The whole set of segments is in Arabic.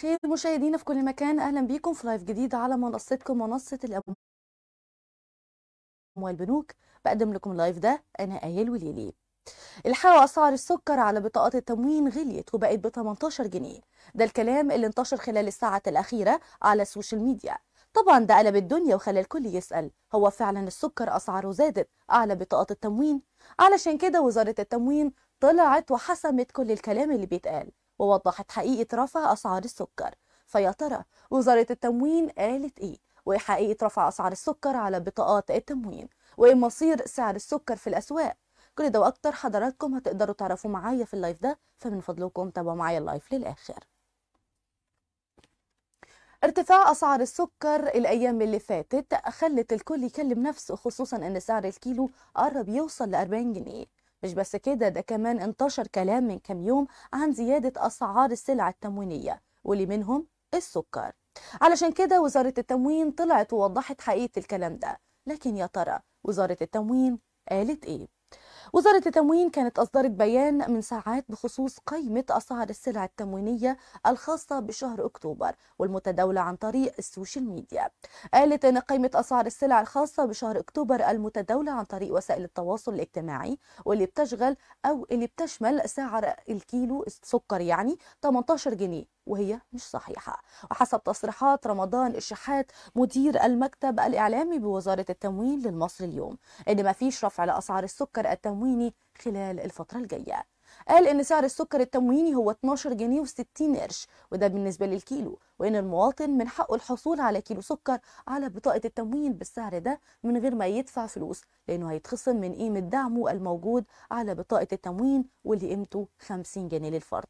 خير مشاهدينا في كل مكان اهلا بيكم في لايف جديد على منصتكم منصه الاموال البنوك بقدم لكم اللايف ده انا ايال وليلي الحقيقه اسعار السكر على بطاقات التموين غليت وبقت ب 18 جنيه ده الكلام اللي انتشر خلال الساعات الاخيره على السوشيال ميديا طبعا ده قلب الدنيا وخلى الكل يسأل هو فعلا السكر أسعاره زادت على بطاقات التموين علشان كده وزارة التموين طلعت وحسمت كل الكلام اللي بيتقال ووضحت حقيقة رفع أسعار السكر فيا ترى وزارة التموين قالت إيه وحقيقة رفع أسعار السكر على بطاقات التموين وإيه مصير سعر السكر في الأسواق كل ده وأكتر حضراتكم هتقدروا تعرفوا معايا في اللايف ده فمن فضلكم تابعوا معايا اللايف للآخر ارتفاع اسعار السكر الايام اللي فاتت خلت الكل يكلم نفسه خصوصا ان سعر الكيلو قرب يوصل ل 40 جنيه مش بس كده ده كمان انتشر كلام من كام يوم عن زيادة أسعار السلع التموينية واللي منهم السكر علشان كده وزارة التموين طلعت ووضحت حقيقة الكلام ده لكن يا ترى وزارة التموين قالت إيه؟ وزارة التموين كانت أصدرت بيان من ساعات بخصوص قائمة أسعار السلع التموينية الخاصة بشهر أكتوبر والمتداولة عن طريق السوشيال ميديا قالت أن قائمة أسعار السلع الخاصة بشهر أكتوبر المتداولة عن طريق وسائل التواصل الاجتماعي واللي بتشغل أو اللي بتشمل سعر الكيلو السكر يعني 18 جنيه وهي مش صحيحة وحسب تصريحات رمضان الشحات مدير المكتب الإعلامي بوزارة التموين للمصري اليوم إن ما فيش رفع لأسعار السكر التموين التمويني خلال الفترة الجاية قال إن سعر السكر التمويني هو 12 جنيه و60 قرش وده بالنسبة للكيلو وإن المواطن من حقه الحصول على كيلو سكر على بطاقة التموين بالسعر ده من غير ما يدفع فلوس لأنه هيتخصم من قيمة دعمه الموجود على بطاقة التموين واللي قيمته 50 جنيه للفرد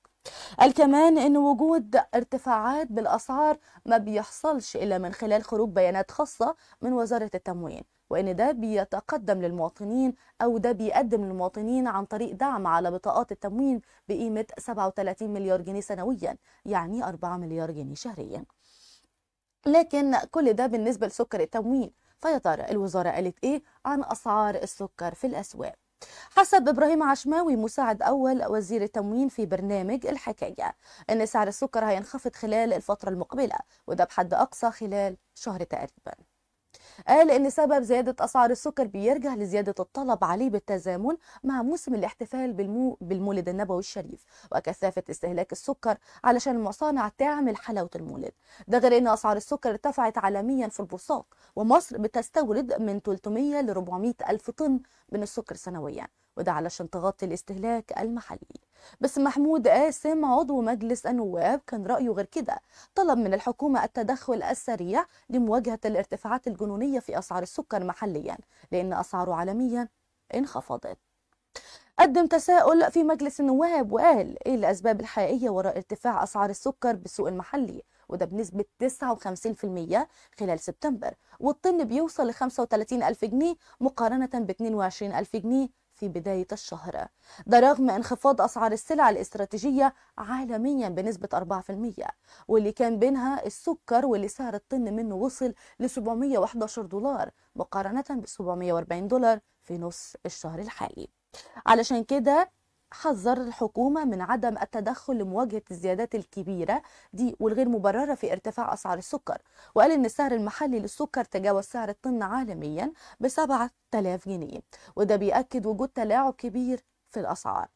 قال كمان ان وجود ارتفاعات بالاسعار ما بيحصلش الا من خلال خروج بيانات خاصه من وزاره التموين وان ده بيتقدم للمواطنين او ده بيقدم للمواطنين عن طريق دعم على بطاقات التموين بقيمه 37 مليار جنيه سنويا يعني 4 مليار جنيه شهريا لكن كل ده بالنسبه لسكر التموين فيا ترى الوزاره قالت ايه عن اسعار السكر في الاسواق حسب إبراهيم عشماوي مساعد أول وزير التموين في برنامج الحكاية أن سعر السكر هينخفض خلال الفترة المقبلة وده بحد أقصى خلال شهر تقريباً قال آه، إن سبب زيادة أسعار السكر بيرجع لزيادة الطلب عليه بالتزامن مع موسم الاحتفال بالمو... بالمولد النبوي الشريف وكثافة استهلاك السكر علشان المصانع تعمل حلاوة المولد ده غير إن أسعار السكر ارتفعت عالميا في البورصات ومصر بتستورد من 300 ل 400 ألف طن من السكر سنويا وده علشان تغطي الاستهلاك المحلي بس محمود قاسم عضو مجلس النواب كان رأيه غير كده طلب من الحكومة التدخل السريع لمواجهة الارتفاعات الجنونية في أسعار السكر محليا لأن أسعاره عالميا انخفضت قدم تساؤل في مجلس النواب وقال ايه الاسباب الحقيقيه وراء ارتفاع اسعار السكر بالسوق المحلي وده بنسبة 59% خلال سبتمبر والطن بيوصل ل 35 ألف جنيه مقارنة ب 22 ألف جنيه في بداية الشهر ده رغم انخفاض أسعار السلع الاستراتيجية عالميا بنسبة 4% واللي كان بينها السكر واللي سعر الطن منه وصل ل 711 دولار مقارنة ب 740 دولار في نص الشهر الحالي علشان كده حذر الحكومة من عدم التدخل لمواجهة الزيادات الكبيرة دي والغير مبررة في ارتفاع أسعار السكر وقال إن السعر المحلي للسكر تجاوز سعر الطن عالميا ب 7000 جنيه وده بيأكد وجود تلاعب كبير في الأسعار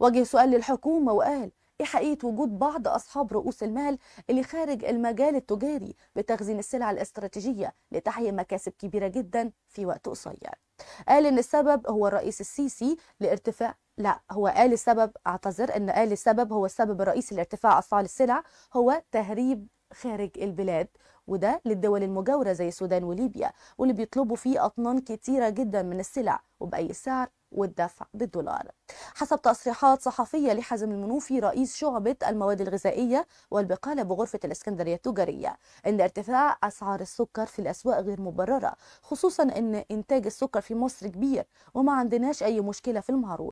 وجه سؤال للحكومة وقال ايه حقيقه وجود بعض اصحاب رؤوس المال اللي خارج المجال التجاري بتخزين السلع الاستراتيجيه لتحقيق مكاسب كبيره جدا في وقت قصير. قال ان السبب هو الرئيس السيسي لارتفاع لا هو قال السبب اعتذر ان قال السبب هو السبب الرئيسي لارتفاع اسعار السلع هو تهريب خارج البلاد وده للدول المجاورة زي السودان وليبيا واللي بيطلبوا فيه أطنان كتيرة جدا من السلع وبأي سعر والدفع بالدولار حسب تصريحات صحفية لحازم المنوفي رئيس شعبة المواد الغذائية والبقالة بغرفة الإسكندرية التجارية إن ارتفاع أسعار السكر في الأسواق غير مبررة خصوصا إن إنتاج السكر في مصر كبير وما عندناش أي مشكلة في المعروض